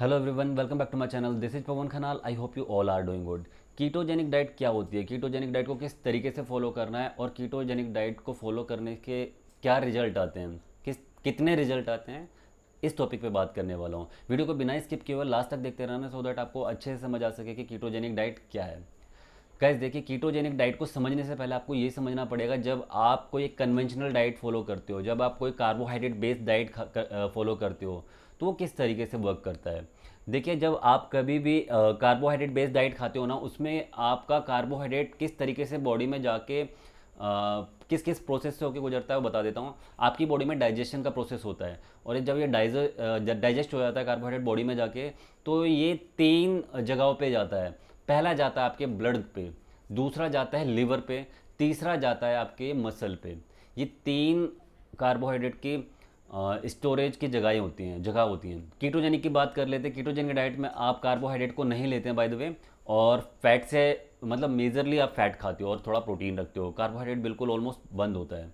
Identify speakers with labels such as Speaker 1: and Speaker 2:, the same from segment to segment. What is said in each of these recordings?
Speaker 1: hello everyone welcome back to my channel this is Pawan Khanal I hope you all are doing good ketogenic diet क्या होती है ketogenic diet को किस तरीके से फॉलो करना है और कीटोजेनिक डाइट को फॉलो करने के क्या रिजल्ट आते हैं किस कितने रिजल्ट आते हैं इस टॉपिक पे बात करने वाला हूँ वीडियो को बिना स्किप किए हुए लास्ट तक देखते रहना सो दैट आपको अच्छे से समझ आ सके कि कीटोजेनिक डाइट क्या है कैसे देखिए कीटोजेनिक डाइट को समझने से पहले आपको ये समझना पड़ेगा जब आप कोई कन्वेंशनल डाइट फॉलो करते हो जब आप कोई कार्बोहाइड्रेट बेस्ड डाइट फॉलो करते हो तो वो किस तरीके से वर्क करता है देखिए जब आप कभी भी कार्बोहाइड्रेट बेस्ड डाइट खाते हो ना उसमें आपका कार्बोहाइड्रेट किस तरीके से बॉडी में जाके आ, किस किस प्रोसेस से होकर गुजरता है वो बता देता हूँ आपकी बॉडी में डाइजेशन का प्रोसेस होता है और जब ये डाइजेस्ट हो जाता है कार्बोहाइड्रेट बॉडी में जाके तो ये तीन जगहों पे जाता है पहला जाता है आपके ब्लड पे दूसरा जाता है लीवर पे तीसरा जाता है आपके मसल पे ये तीन कार्बोहाइड्रेट की स्टोरेज की जगहें होती हैं जगह होती हैं कीटोजेनिक की बात कर लेते हैं कीटोजेनिक डाइट में आप कार्बोहाइड्रेट को नहीं लेते हैं बाय द वे और फैट से मतलब मेजरली आप फैट खाते हो और थोड़ा प्रोटीन रखते हो कार्बोहाइड्रेट बिल्कुल ऑलमोस्ट बंद होता है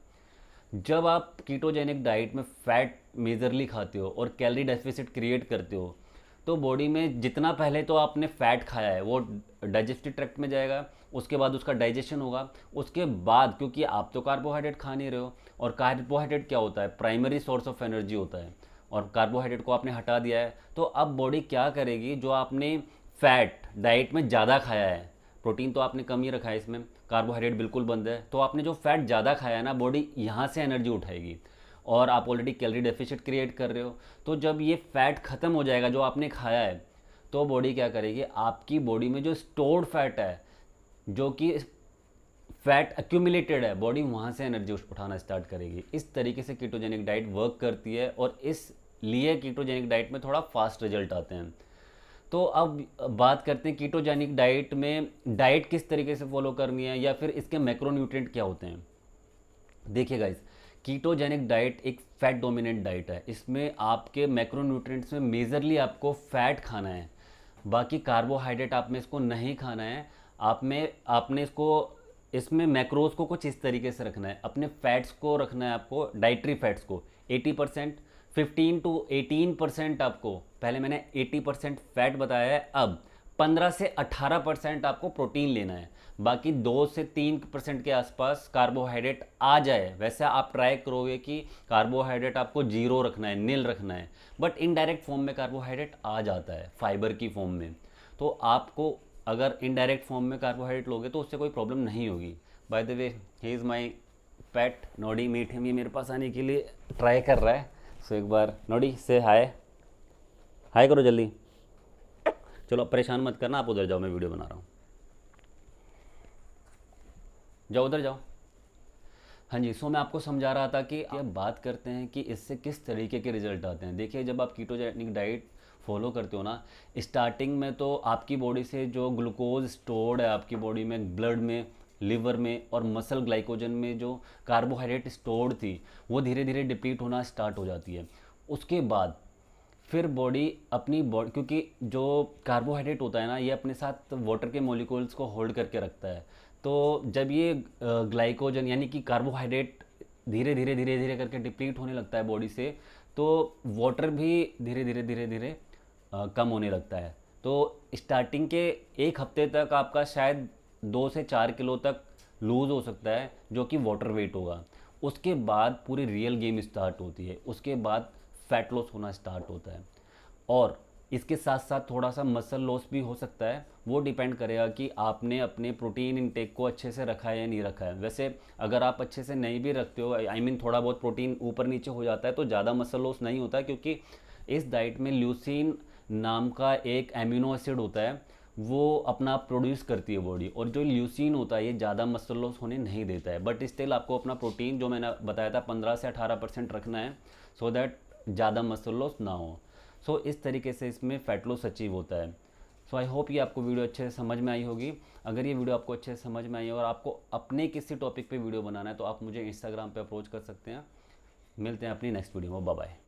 Speaker 1: जब आप कीटोजेनिक डाइट में फैट मेजरली खाते हो और कैलरी डेफिसिट क्रिएट करते हो तो बॉडी में जितना पहले तो आपने फैट खाया है वो डाइजेस्टिव ट्रैक्ट में जाएगा उसके बाद उसका डाइजेशन होगा उसके बाद क्योंकि आप तो कार्बोहाइड्रेट खा नहीं रहे हो और कार्बोहाइड्रेट क्या होता है प्राइमरी सोर्स ऑफ एनर्जी होता है और कार्बोहाइड्रेट को आपने हटा दिया है तो अब बॉडी क्या करेगी जो आपने फैट डाइट में ज़्यादा खाया है प्रोटीन तो आपने कम ही रखा है इसमें कार्बोहाइड्रेट बिल्कुल बंद है तो आपने जो फैट ज़्यादा खाया है ना बॉडी यहाँ से एनर्जी उठाएगी और आप ऑलरेडी कैलोरी डेफिशिट क्रिएट कर रहे हो तो जब ये फैट ख़त्म हो जाएगा जो आपने खाया है तो बॉडी क्या करेगी आपकी बॉडी में जो स्टोर्ड फैट है जो कि फैट एक्यूमिलेटेड है बॉडी वहाँ से एनर्जी उठाना स्टार्ट करेगी इस तरीके से कीटोजेनिक डाइट वर्क करती है और इस लिए कीटोजेनिक डाइट में थोड़ा फास्ट रिजल्ट आते हैं तो अब बात करते हैं कीटोजेनिक डाइट में डाइट किस तरीके से फॉलो करनी है या फिर इसके मैक्रोन्यूट्रिएंट क्या होते हैं देखिए इस कीटोजेनिक डाइट एक फैट डोमिनेंट डाइट है इसमें आपके मैक्रोन्यूट्रिएंट्स में मेजरली आपको फैट खाना है बाकी कार्बोहाइड्रेट आप में इसको नहीं खाना है आप में आपने इसको इसमें मैक्रोज को कुछ इस तरीके से रखना है अपने फैट्स को रखना है आपको डाइट्री फैट्स को 80 percent fifteen to eighteen percent आपको पहले मैंने 80 परसेंट फैट बताया है अब 15 से 18 परसेंट आपको प्रोटीन लेना है बाकी दो से तीन परसेंट के आसपास कार्बोहाइड्रेट आ जाए वैसे आप ट्राई करोगे कि कार्बोहाइड्रेट आपको जीरो रखना है नील रखना है बट इनडायरेक्ट फॉर्म में कार्बोहाइड्रेट आ जाता है फाइबर की फॉर्म में तो आपको अगर इनडायरेक्ट फॉर्म में कार्बोहाइड्रेट लोगे तो उससे कोई प्रॉब्लम नहीं होगी by the way he is my pet Noddy meat में ये मेरे पास आने के लिए ट्राई कर रहा है सो एक बार नोडी से हाय हाय करो जल्दी चलो परेशान मत करना आप उधर जाओ मैं वीडियो बना रहा हूँ जाओ उधर जाओ हाँ जी सो मैं आपको समझा रहा था कि आप बात करते हैं कि इससे किस तरीके के रिजल्ट आते हैं देखिए जब आप कीटोजेनिक डाइट फॉलो करते हो ना स्टार्टिंग में तो आपकी बॉडी से जो ग्लूकोज स्टोर्ड है आपकी बॉडी में ब्लड में लिवर में और मसल ग्लाइकोजन में जो कार्बोहाइड्रेट स्टोर्ड थी वो धीरे धीरे डिप्लीट होना स्टार्ट हो जाती है उसके बाद फिर बॉडी अपनी बॉडी क्योंकि जो कार्बोहाइड्रेट होता है ना ये अपने साथ वाटर के मोलिकूल्स को होल्ड करके रखता है तो जब ये ग्लाइकोजन यानी कि कार्बोहाइड्रेट धीरे धीरे धीरे धीरे करके डिप्लीट होने लगता है बॉडी से तो वाटर भी धीरे धीरे धीरे धीरे कम होने लगता है तो स्टार्टिंग के एक हफ्ते तक आपका शायद दो से चार किलो तक लूज़ हो सकता है जो कि वाटर वेट होगा उसके बाद पूरी रियल गेम स्टार्ट होती है उसके बाद फैट लॉस होना स्टार्ट होता है और इसके साथ साथ थोड़ा सा मसल लॉस भी हो सकता है वो डिपेंड करेगा कि आपने अपने प्रोटीन इनटेक को अच्छे से रखा है या नहीं रखा है वैसे अगर आप अच्छे से नहीं भी रखते हो आई I मीन mean, थोड़ा बहुत प्रोटीन ऊपर नीचे हो जाता है तो ज़्यादा मसल लॉस नहीं होता क्योंकि इस डाइट में ल्यूसिन नाम का एक एमिनो एसिड होता है वो अपना प्रोड्यूस करती है बॉडी और जो ल्यूसिन होता है ये ज़्यादा मसल लॉस होने नहीं देता है बट स्टिल आपको अपना प्रोटीन जो मैंने बताया था पंद्रह से अठारह परसेंट रखना है सो दैट ज़्यादा मसल लॉस ना हो सो so, इस तरीके से इसमें फैट लॉस अचीव होता है सो आई होप ये आपको वीडियो अच्छे से समझ में आई होगी अगर ये वीडियो आपको अच्छे से समझ में आई और आपको अपने किसी टॉपिक पर वीडियो बनाना है तो आप मुझे इंस्टाग्राम पर अप्रोच कर सकते हैं मिलते हैं अपनी नेक्स्ट वीडियो में बाय